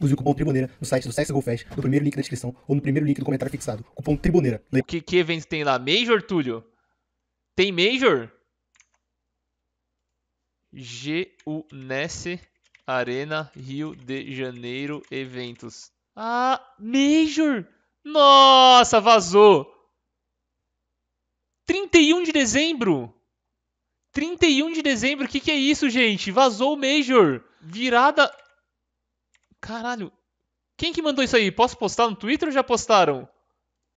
Use o cupom Triboneira no site do CSGO Fest, no primeiro link da descrição ou no primeiro link do comentário fixado. Cupom Triboneira. O que, que evento tem lá? Major, Túlio? Tem Major? G-U-N-S Arena Rio de Janeiro Eventos. Ah, Major! Nossa, vazou! 31 de dezembro! 31 de dezembro, o que, que é isso, gente? Vazou o Major! Virada Caralho. Quem que mandou isso aí? Posso postar no Twitter ou já postaram?